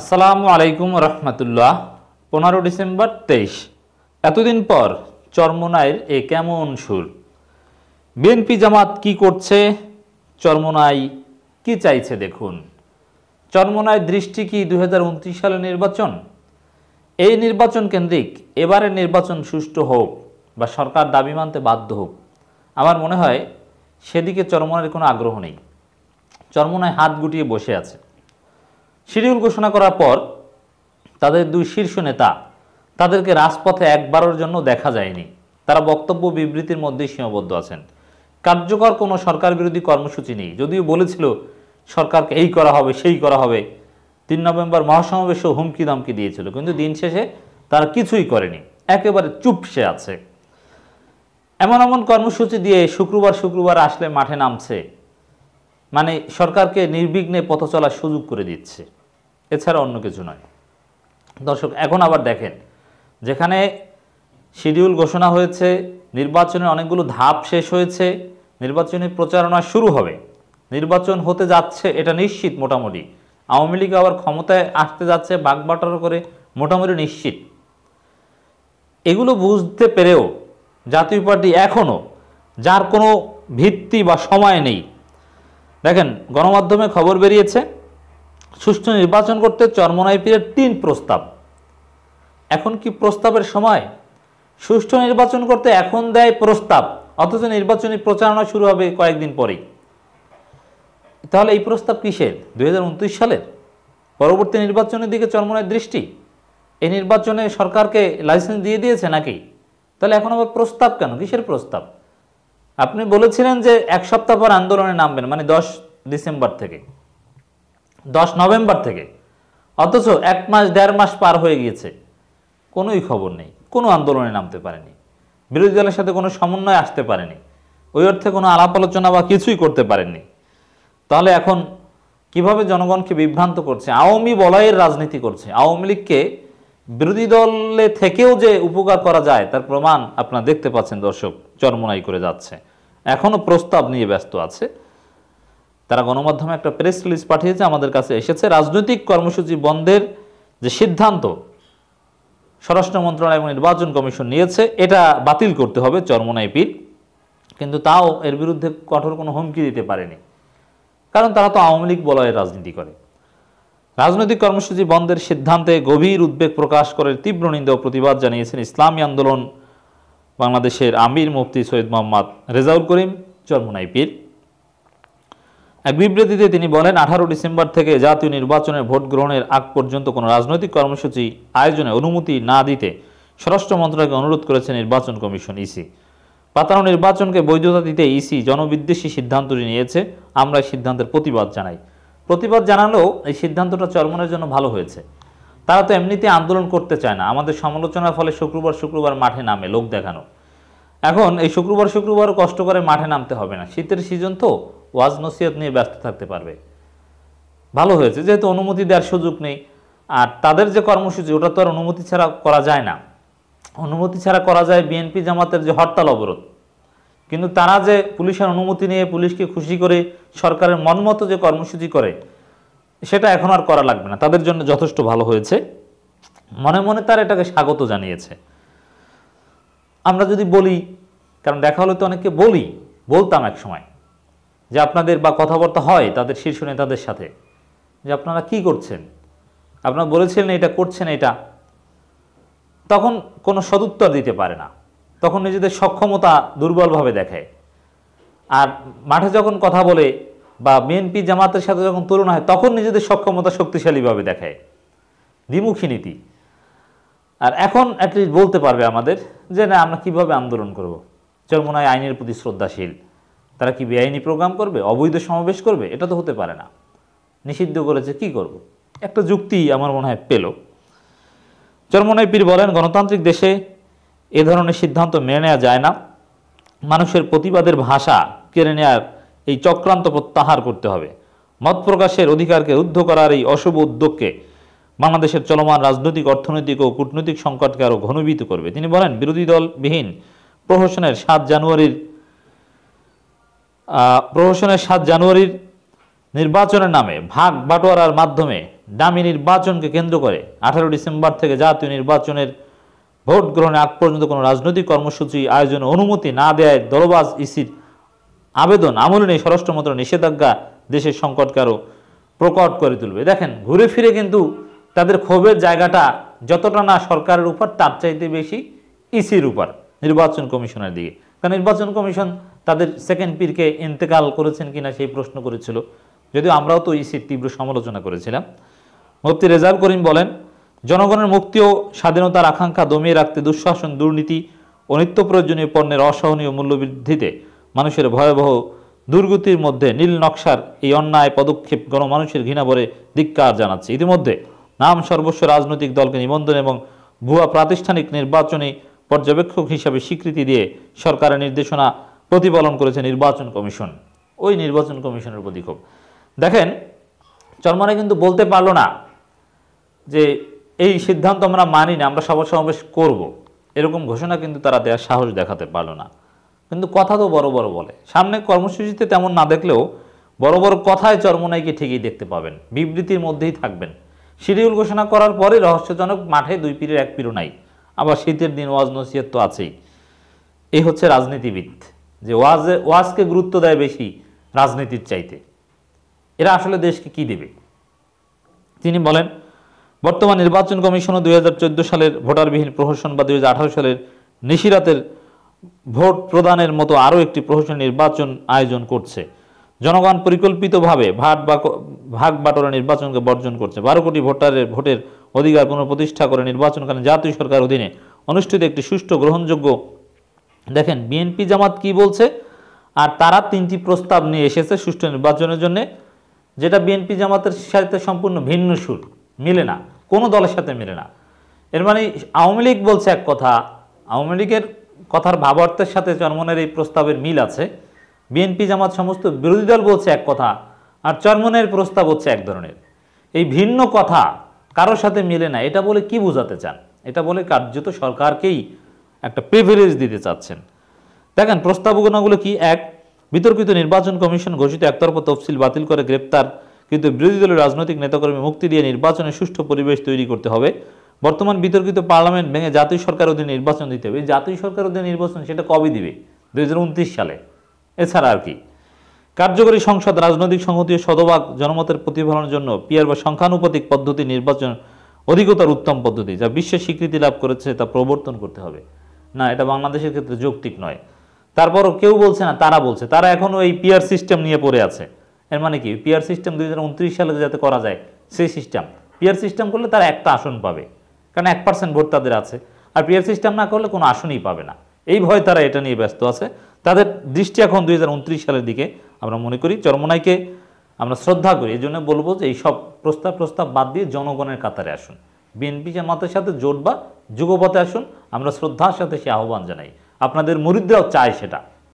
আসসালামু আলাইকুম রহমতুল্লাহ পনেরো ডিসেম্বর তেইশ এতদিন পর চর্মনায়ের এ কেমন সুর বিএনপি জামাত কি করছে চর্মনাই কি চাইছে দেখুন চর্মনায় দৃষ্টি কি দু সালে নির্বাচন এই নির্বাচন কেন্দ্রিক এবারের নির্বাচন সুষ্ঠু হোক বা সরকার দাবি মানতে বাধ্য হোক আমার মনে হয় সেদিকে চরমনের কোনো আগ্রহ নেই চরমোনায় হাত গুটিয়ে বসে আছে শিডিউল ঘোষণা করার পর তাদের দুই শীর্ষ নেতা তাদেরকে রাজপথে একবারের জন্য দেখা যায়নি তারা বক্তব্য বিবৃতির মধ্যেই সীমাবদ্ধ আছেন কার্যকর কোনো সরকার বিরোধী কর্মসূচি নেই যদিও বলেছিল সরকারকে এই করা হবে সেই করা হবে তিন নভেম্বর মহাসমাবেশও হুমকি দামকি দিয়েছিল কিন্তু দিন শেষে তারা কিছুই করেনি একেবারে চুপসে আছে এমন এমন কর্মসূচি দিয়ে শুক্রবার শুক্রবার আসলে মাঠে নামছে মানে সরকারকে নির্বিঘ্নে পথ চলার সুযোগ করে দিচ্ছে এছাড়া অন্য কিছু নয় দর্শক এখন আবার দেখেন যেখানে শিডিউল ঘোষণা হয়েছে নির্বাচনের অনেকগুলো ধাপ শেষ হয়েছে নির্বাচনী প্রচারণা শুরু হবে নির্বাচন হতে যাচ্ছে এটা নিশ্চিত মোটামুটি আওয়ামী লীগ আবার ক্ষমতায় আসতে যাচ্ছে বাগবাটার করে মোটামুটি নিশ্চিত এগুলো বুঝতে পেরেও জাতীয় পার্টি এখনও যার কোনো ভিত্তি বা সময় নেই দেখেন গণমাধ্যমে খবর বেরিয়েছে সুষ্ঠু নির্বাচন করতে চরমনাই পীরের তিন প্রস্তাব এখন কি প্রস্তাবের সময় সুষ্ঠু নির্বাচন করতে এখন দেয় প্রস্তাব অথচ নির্বাচনী প্রচারণা শুরু হবে কয়েকদিন পরেই তাহলে এই প্রস্তাব কিসের দুই সালের পরবর্তী নির্বাচনের দিকে চরমনায় দৃষ্টি এই নির্বাচনে সরকারকে লাইসেন্স দিয়ে দিয়েছে নাকি তাহলে এখন আবার প্রস্তাব কেন কিসের প্রস্তাব আপনি বলেছিলেন যে এক সপ্তাহ পর আন্দোলনে নামবেন মানে দশ ডিসেম্বর থেকে দশ নভেম্বর থেকে অথচ এক মাস দেড় মাস পার হয়ে গিয়েছে কোনোই খবর নেই কোনো আন্দোলনে নামতে পারেনি বিরোধী দলের সাথে কোনো সমন্বয় আসতে পারেনি ওই অর্থে কোনো আলাপ আলোচনা বা কিছুই করতে পারেননি তাহলে এখন কিভাবে জনগণকে বিভ্রান্ত করছে আওয়ামী বলয়ের রাজনীতি করছে আওয়ামী লীগকে বিরোধী দলে থেকেও যে উপকার করা যায় তার প্রমাণ আপনারা দেখতে পাচ্ছেন দর্শক চরমনাই করে যাচ্ছে এখনও প্রস্তাব নিয়ে ব্যস্ত আছে তারা গণমাধ্যমে একটা প্রেস রিলিজ পাঠিয়েছে আমাদের কাছে এসেছে রাজনৈতিক কর্মসূচি বন্ধের যে সিদ্ধান্ত স্বরাষ্ট্র মন্ত্রণালয় এবং নির্বাচন কমিশন নিয়েছে এটা বাতিল করতে হবে চরমোনাইপির কিন্তু তাও এর বিরুদ্ধে কঠোর কোনো হুমকি দিতে পারেনি কারণ তারা তো আওয়ামী লীগ বলয়ে রাজনীতি করে রাজনৈতিক কর্মসূচি বন্ধের সিদ্ধান্তে গভীর উদ্বেগ প্রকাশ করে তীব্র নিন্দা ও প্রতিবাদ জানিয়েছেন ইসলামী আন্দোলন বাংলাদেশের আমির মুফতি সৈয়দ মোহাম্মদ রেজাউল করিম চরমোনাইপির এক বিবৃতিতে তিনি বলেন আঠারো ডিসেম্বর থেকে জাতীয় নির্বাচনের ভোট গ্রহণের আগ পর্যন্ত কোনো রাজনৈতিক কর্মসূচি আয়োজনে অনুমতি না দিতে স্বরাষ্ট্র মন্ত্রণালয়কে অনুরোধ করেছে নির্বাচন কমিশন ইসি পাতানো নির্বাচনকে বৈধতা দিতে ইসি জনবিদ্বেষী সিদ্ধান্তটি নিয়েছে আমরা এই সিদ্ধান্তের প্রতিবাদ জানাই প্রতিবাদ জানালেও এই সিদ্ধান্তটা চরমনের জন্য ভালো হয়েছে তারা তো এমনিতে আন্দোলন করতে চায় না আমাদের সমালোচনার ফলে শুক্রবার শুক্রবার মাঠে নামে লোক দেখানো এখন এই শুক্রবার শুক্রবার কষ্ট করে মাঠে নামতে হবে না শীতের সিজন তো ওয়াজ নসিহত নিয়ে ব্যস্ত থাকতে পারবে ভালো হয়েছে যেহেতু অনুমতি দেওয়ার সুযোগ নেই আর তাদের যে কর্মসূচি ওটা তো আর অনুমতি ছাড়া করা যায় না অনুমতি ছাড়া করা যায় বিএনপি জামাতের যে হরতাল অবরোধ কিন্তু তারা যে পুলিশের অনুমতি নিয়ে পুলিশকে খুশি করে সরকারের মতো যে কর্মসূচি করে সেটা এখন আর করা লাগবে না তাদের জন্য যথেষ্ট ভালো হয়েছে মনে মনে তার এটাকে স্বাগত জানিয়েছে আমরা যদি বলি কারণ দেখা হলে তো অনেককে বলি বলতাম এক সময় যে আপনাদের বা কথাবার্তা হয় তাদের শীর্ষ নেতাদের সাথে যে আপনারা কি করছেন আপনারা বলেছিলেন এটা করছেন এটা তখন কোনো সদুত্তর দিতে পারে না তখন নিজেদের সক্ষমতা দুর্বলভাবে দেখায় আর মাঠে যখন কথা বলে বা বিএনপি জামাতের সাথে যখন তুলনা হয় তখন নিজেদের সক্ষমতা শক্তিশালীভাবে দেখায় দ্বিমুখী নীতি আর এখন অ্যাটলিস্ট বলতে পারবে আমাদের যে না আমরা কিভাবে আন্দোলন করব চরমনায় আইনের প্রতি শ্রদ্ধাশীল তারা কি বেআইনি প্রোগ্রাম করবে অবৈধ সমাবেশ করবে এটা তো হতে পারে না নিষিদ্ধ করেছে কি করব। একটা যুক্তি আমার মনে হয় পেল চরমনাই পীর বলেন গণতান্ত্রিক দেশে এ ধরনের সিদ্ধান্ত মেনে নেওয়া যায় না মানুষের প্রতিবাদের ভাষা কেড়ে নেওয়ার এই চক্রান্ত প্রত্যাহার করতে হবে মত প্রকাশের অধিকারকে রুদ্ধ করার এই অশুভ উদ্যোগকে বাংলাদেশের চলমান রাজনৈতিক অর্থনৈতিক ও কূটনৈতিক সংকটকে আরও ঘনীভূত করবে তিনি বলেন বিরোধী দলবিহীন প্রহসনের সাত জানুয়ারির প্রহসনের সাত জানুয়ারির নির্বাচনের নামে ভাগ বাটোয়ারার মাধ্যমে দামি নির্বাচনকে কেন্দ্র করে আঠারো ডিসেম্বর থেকে জাতীয় নির্বাচনের ভোট গ্রহণে আগ পর্যন্ত কোনো রাজনৈতিক কর্মসূচি আয়োজনে অনুমতি না দেয় দলবাজ ইসির আবেদন আমলে নেই স্বরাষ্ট্রমন্ত্র নিষেধাজ্ঞা দেশের সংকটকে আরও প্রকট করে তুলবে দেখেন ঘুরে ফিরে কিন্তু তাদের ক্ষোভের জায়গাটা যতটা না সরকারের উপর তার চাইতে বেশি ইসির উপর নির্বাচন কমিশনের দিকে কারণ নির্বাচন কমিশন তাদের সেকেন্ড পীরকে ইন্তেকাল করেছেন কিনা সেই প্রশ্ন করেছিল যদিও আমরাও তো ইসির তীব্র সমালোচনা করেছিলাম মুফতি রেজাল করিম বলেন জনগণের মুক্তি ও স্বাধীনতার আকাঙ্ক্ষা দমিয়ে রাখতে দুঃশাসন দুর্নীতি ও নিত্য প্রয়োজনীয় পণ্যের অসহনীয় মূল্যবৃদ্ধিতে মানুষের ভয়াবহ দুর্গতির মধ্যে নীল নকশার এই অন্যায় পদক্ষেপ গণমানুষের ঘৃণা বলে ধিক্কার জানাচ্ছে ইতিমধ্যে নাম সর্বস্ব রাজনৈতিক দলকে নিবন্ধন এবং ভুয়া প্রাতিষ্ঠানিক নির্বাচনী পর্যবেক্ষক হিসাবে স্বীকৃতি দিয়ে সরকারের নির্দেশনা প্রতিপালন করেছে নির্বাচন কমিশন ওই নির্বাচন কমিশনের উপর দেখেন চরমারা কিন্তু বলতে পারলো না যে এই সিদ্ধান্ত আমরা মানি না আমরা সভা সমাবেশ করব। এরকম ঘোষণা কিন্তু তারা দেওয়ার সাহস দেখাতে পারলো না কিন্তু কথা তো বড় বড় বলে সামনে কর্মসূচিতে তেমন না দেখলেও বড় বড় কথায় চরমনাইকে ঠিকই দেখতে পাবেন বিবৃতির মধ্যেই থাকবেন শিডিউল ঘোষণা করার পরে রহস্যজনক মাঠে দুই পীরের এক পীরও নাই আবার শীতের দিন ওয়াজ নসিয়ত তো আছেই এই হচ্ছে রাজনীতিবিদ যে ওয়াজে ওয়াজকে গুরুত্ব দেয় বেশি রাজনীতির চাইতে এরা আসলে দেশকে কি দেবে তিনি বলেন বর্তমান নির্বাচন কমিশনও দুই সালের ভোটারবিহীন প্রহসন বা দুই সালের নিশিরাতের ভোট প্রদানের মতো আরও একটি প্রহসন নির্বাচন আয়োজন করছে জনগণ পরিকল্পিতভাবে ভাট বা ভাগ বাটোরা নির্বাচনকে বর্জন করছে বারো কোটি ভোটারের ভোটের অধিকার পুনঃপ্রতিষ্ঠা করে নির্বাচনকালীন জাতীয় সরকার অধীনে অনুষ্ঠিত একটি সুষ্ঠু গ্রহণযোগ্য দেখেন বিএনপি জামাত কি বলছে আর তারা তিনটি প্রস্তাব নিয়ে এসেছে সুষ্ঠু নির্বাচনের জন্য যেটা বিএনপি জামাতের সাথে সম্পূর্ণ ভিন্ন সুর মিলে না কোনো দলের সাথে মিলে না এর মানে আওয়ামী লীগ বলছে এক কথা আওয়ামী লীগের কথার ভাবার্থের সাথে চরমনের এই প্রস্তাবের মিল আছে বিএনপি জামাত সমস্ত বিরোধী দল বলছে এক কথা আর চরমনের প্রস্তাব হচ্ছে এক ধরনের এই ভিন্ন কথা কারোর সাথে মিলে না এটা বলে কি বোঝাতে চান এটা বলে কার্যত সরকারকেই একটা প্রিভিলেজ দিতে চাচ্ছেন দেখেন প্রস্তাবনাগুলো কি এক বিতর্কিত নির্বাচন কমিশন ঘোষিত একতরফা তফসিল বাতিল করে গ্রেপ্তার কিন্তু বিরোধী দলের রাজনৈতিক নেতাকর্মী মুক্তি দিয়ে নির্বাচনে সুষ্ঠু পরিবেশ তৈরি করতে হবে বর্তমান বিতর্কিত পার্লামেন্ট ভেঙে জাতীয় সরকার অধীনে নির্বাচন দিতে হবে জাতীয় সরকার অধীনে নির্বাচন সেটা কবে দিবে দুই সালে এছাড়া আর কি কার্যকরী সংসদ রাজনৈতিক সংহতি শতভাগ জনমতের প্রতিফলনের জন্য পিয়ার বা সংখ্যানুপাতিক পদ্ধতি নির্বাচন অধিকতর উত্তম পদ্ধতি যা বিশ্বের স্বীকৃতি লাভ করেছে তা প্রবর্তন করতে হবে না এটা বাংলাদেশের ক্ষেত্রে যৌক্তিক নয় তারপরও কেউ বলছে না তারা বলছে তারা এখনও এই পিয়ার সিস্টেম নিয়ে পড়ে আছে এর মানে কি পিয়ার সিস্টেম দুই সালে যাতে করা যায় সেই সিস্টেম পিয়ার সিস্টেম করলে তারা একটা আসন পাবে কারণ এক পার্সেন্ট ভোট তাদের আছে আর পিয়ার সিস্টেম না করলে কোনো আসনই পাবে না এই ভয় তারা এটা নিয়ে ব্যস্ত আছে তাদের দৃষ্টি এখন দুই সালের দিকে আমরা মনে করি চরমনাইকে আমরা শ্রদ্ধা করি এই জন্য বলবো যে এই সব প্রস্তাব প্রস্তাব বাদ দিয়ে জনগণের কাতারে আসুন বিএনপি জামাতের সাথে জোট বা যুগপথে আসুন আমরা শ্রদ্ধার সাথে সে আহ্বান জানাই আপনাদের মুরিদরাও চায় সেটা